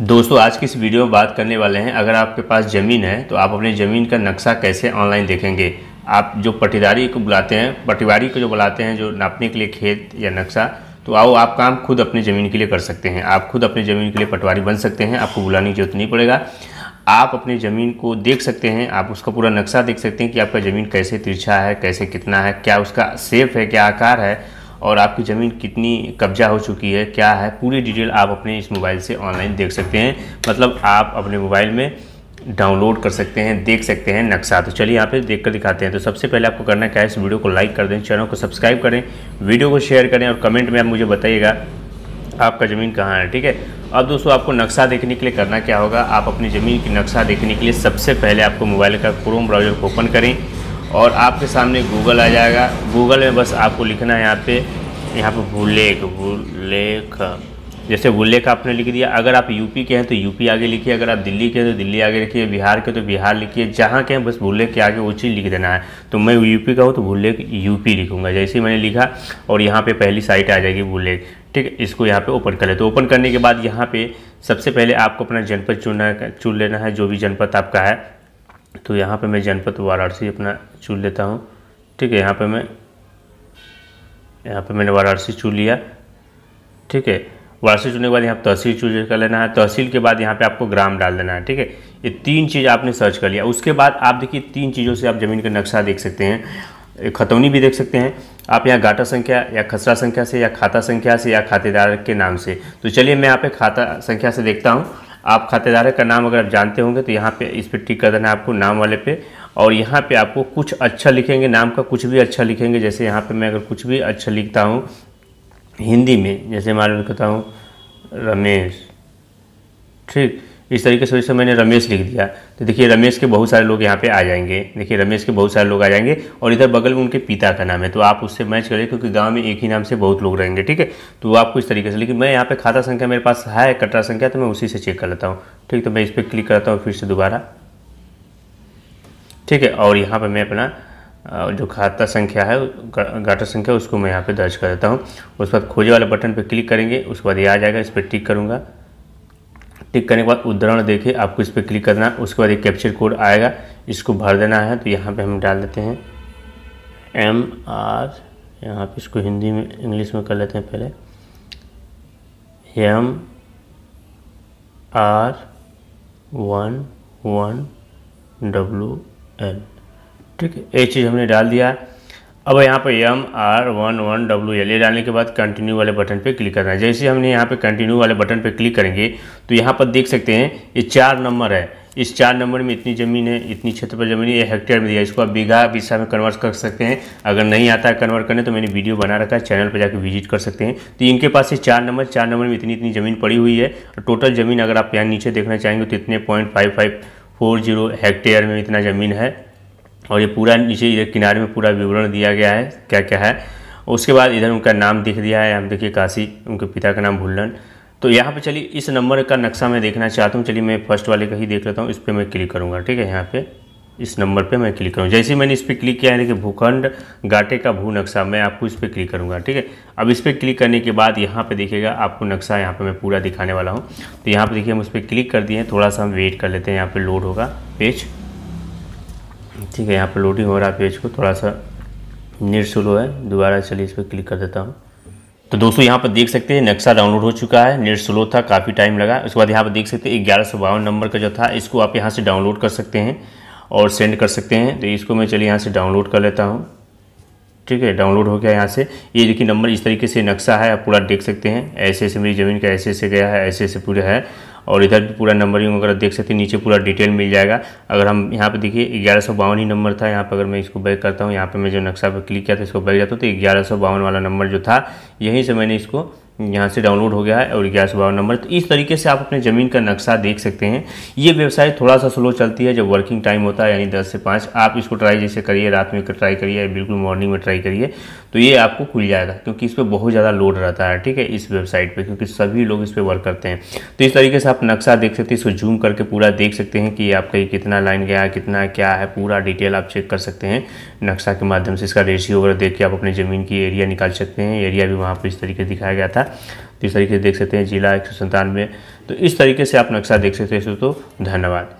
दोस्तों आज की इस वीडियो में बात करने वाले हैं अगर आपके पास ज़मीन है तो आप अपनी ज़मीन का नक्शा कैसे ऑनलाइन देखेंगे आप जो पटीदारी को बुलाते हैं पटीवारी को जो बुलाते हैं जो नापने के लिए खेत या नक्शा तो आओ आप काम खुद अपनी ज़मीन के लिए कर सकते हैं आप खुद अपनी ज़मीन के लिए पटवारी बन सकते हैं आपको बुलाने की जरूरत नहीं पड़ेगा आप अपनी ज़मीन को देख सकते हैं आप उसका पूरा नक्शा देख सकते हैं कि आपका ज़मीन कैसे तिरछा है कैसे कितना है क्या उसका सेफ है क्या आकार है और आपकी ज़मीन कितनी कब्जा हो चुकी है क्या है पूरी डिटेल आप अपने इस मोबाइल से ऑनलाइन देख सकते हैं मतलब आप अपने मोबाइल में डाउनलोड कर सकते हैं देख सकते हैं नक्शा तो चलिए यहाँ पे देख कर दिखाते हैं तो सबसे पहले आपको करना क्या है इस वीडियो को लाइक कर दें चैनल को सब्सक्राइब करें वीडियो को शेयर करें और कमेंट में आप मुझे बताइएगा आपका ज़मीन कहाँ है ठीक है अब दोस्तों आपको नक्शा देखने के लिए करना क्या होगा आप अपनी ज़मीन की नक्शा देखने के लिए सबसे पहले आपको मोबाइल का क्रोम ब्राउजर ओपन करें और आपके सामने गूगल आ जाएगा गूगल में बस आपको लिखना है यहाँ पे यहाँ पर भूलेख भूलेख जैसे भूलेख आपने लिख दिया अगर आप यूपी के हैं तो यूपी आगे लिखिए अगर आप दिल्ली के हैं तो दिल्ली आगे लिखिए बिहार के तो बिहार लिखिए जहाँ के हैं बस भूलेख के आगे वो चीज़ लिख देना है तो मैं यूपी का हूँ तो भूलेख यूपी लिखूँगा जैसे ही मैंने लिखा और यहाँ पर पहली साइट आ जाएगी भूलेख ठीक है इसको यहाँ पर ओपन कर ले तो ओपन करने के बाद यहाँ पे सबसे पहले आपको अपना जनपद चुनना चुन लेना है जो भी जनपद आपका है तो यहाँ पे मैं जनपद वाराणसी अपना चुन लेता हूँ ठीक है यहाँ पे मैं यहाँ पे मैंने वाराणसी चुन लिया ठीक है वाराणसी चुनने के बाद यहाँ तहसील चूज कर लेना है तहसील के बाद यहाँ पे आपको ग्राम डाल देना है ठीक है ये तीन चीज़ आपने सर्च कर लिया उसके बाद आप देखिए तीन चीज़ों से आप ज़मीन का नक्शा देख सकते हैं खतौनी भी देख सकते हैं आप यहाँ घाटा संख्या या खसरा संख्या से या खाता संख्या से या खातेदार के नाम से तो चलिए मैं यहाँ पे खाता संख्या से देखता हूँ आप खातेदार का नाम अगर आप जानते होंगे तो यहाँ पे इस पर टिक कर देना आपको नाम वाले पे और यहाँ पे आपको कुछ अच्छा लिखेंगे नाम का कुछ भी अच्छा लिखेंगे जैसे यहाँ पे मैं अगर कुछ भी अच्छा लिखता हूँ हिंदी में जैसे मालूम करता हूँ रमेश ठीक इस तरीके से वैसे मैंने रमेश लिख दिया तो देखिए रमेश के बहुत सारे लोग यहाँ पे आ जाएंगे देखिए रमेश के बहुत सारे लोग आ जाएंगे और इधर बगल में उनके पिता का नाम है तो आप उससे मैच करें क्योंकि गांव में एक ही नाम से बहुत लोग रहेंगे ठीक है तो आपको इस तरीके से लेकिन मैं यहाँ पे खाता संख्या मेरे पास है कटरा संख्या तो मैं उसी से चेक कर लेता हूँ ठीक तो मैं इस पर क्लिक करता हूँ फिर से दोबारा ठीक है और यहाँ पर मैं अपना जो खाता संख्या है घाटा संख्या उसको मैं यहाँ पे दर्ज कर देता हूँ उसके बाद खोजे वाले बटन पे क्लिक करेंगे उसके बाद ये आ जाएगा इस पर टिक करूँगा टिक करने के बाद उदाहरण देखिए आपको इस पर क्लिक करना है उसके बाद एक कैप्चर कोड आएगा इसको भर देना है तो यहाँ पे हम डाल देते हैं एम आर यहाँ पे इसको हिंदी में इंग्लिश में कर लेते हैं पहले M R one one W L ठीक है ये चीज़ हमने डाल दिया है अब यहाँ पर M R one one W L A डालने के बाद कंटिन्यू वाले बटन पे क्लिक करना है जैसे हमने यहाँ पे कंटिन्यू वाले बटन पे क्लिक करेंगे तो यहाँ पर देख सकते हैं ये चार नंबर है इस चार नंबर में इतनी ज़मीन है इतनी क्षेत्र पर ज़मीन ये हेक्टेयर में दिया इसको आप बीघा बीसा में कन्वर्ट कर सकते हैं अगर नहीं आता है कन्वर्ट करने तो मैंने वीडियो बना रखा है चैनल पर जाकर विजिट कर सकते हैं तो इनके पास ये चार नंबर चार नंबर में इतनी इतनी ज़मीन पड़ी हुई है और टोटल ज़मीन अगर आप यहाँ नीचे देखना चाहेंगे तो इतने point five five four zero hectare में इतना ज़मीन है और ये पूरा नीचे इधर किनारे में पूरा विवरण दिया गया है क्या क्या है उसके बाद इधर उनका नाम दिख दिया है हम देखिए काशी उनके पिता का नाम भुल्लन तो यहाँ पे चलिए इस नंबर का नक्शा मैं देखना चाहता हूँ चलिए मैं फर्स्ट वाले का ही देख लेता हूँ इस पर मैं क्लिक करूँगा ठीक है यहाँ पे इस नंबर पे मैं क्लिक करूँ जैसे मैंने इस पर क्लिक किया है देखिए भूखंड घाटे का भू नक्शा मैं आपको इस पर क्लिक करूँगा ठीक है अब इस पर क्लिक करने के बाद यहाँ पर देखिएगा आपको नक्शा यहाँ पर मैं पूरा दिखाने वाला हूँ तो यहाँ पर देखिए हम उस पर क्लिक कर दिए थोड़ा सा हम वेट कर लेते हैं यहाँ पर लोड होगा पेज ठीक है यहाँ पर लोडिंग हो रहा है पेज को थोड़ा सा नेट स्लो है दोबारा चलिए इस पर क्लिक कर देता हूँ तो दोस्तों यहाँ पर देख सकते हैं नक्शा डाउनलोड हो चुका है नेट स्लो था काफ़ी टाइम लगा उसके बाद यहाँ पर देख सकते हैं ग्यारह सौ बावन नंबर का जो था इसको आप यहाँ से डाउनलोड कर सकते हैं और सेंड कर सकते हैं तो इसको मैं चलिए यहाँ से डाउनलोड कर लेता हूँ ठीक है डाउनलोड हो गया यहाँ से ये देखिए नंबर इस तरीके से नक्शा है आप पूरा देख सकते हैं ऐसे ऐसे मेरी ज़मीन का ऐसे ऐसे गया है ऐसे ऐसे पूरा है और इधर भी पूरा नंबरिंग वगैरह देख सकते हैं नीचे पूरा डिटेल मिल जाएगा अगर हम यहाँ पे देखिए ग्यारह सौ बावन ही नंबर था यहाँ पर अगर मैं इसको बैक करता हूँ यहाँ पर मैं जो नक्शा पर क्लिक किया था इसको बैक जाता हूँ तो ग्यारह सौ बावन वाला नंबर जो था यहीं से मैंने इसको यहाँ से डाउनलोड हो गया है और ग्यारह सौ नंबर तो इस तरीके से आप अपने ज़मीन का नक्शा देख सकते हैं ये वेबसाइट थोड़ा सा स्लो चलती है जब वर्किंग टाइम होता है यानी दस से पाँच आप इसको ट्राई जैसे करिए रात में ट्राई करिए बिल्कुल मॉर्निंग में ट्राई करिए तो ये आपको खुल जाएगा क्योंकि इस पर बहुत ज़्यादा लोड रहता है ठीक है इस वेबसाइट पर क्योंकि सभी लोग इस पर वर्क करते हैं तो इस तरीके से आप नक्शा देख सकते हैं इसको जूम करके पूरा देख सकते हैं कि आपका कितना लाइन गया है कितना क्या है पूरा डिटेल आप चेक कर सकते हैं नक्शा के माध्यम से इसका रेशियो वगैरह देख के आप अपने ज़मीन की एरिया निकाल सकते हैं एरिया भी वहाँ पर इस तरीके दिखाया गया था तो इस तरीके से देख सकते हैं जिला एक तो इस तरीके से आप नक्शा देख सकते हैं दोस्तों धन्यवाद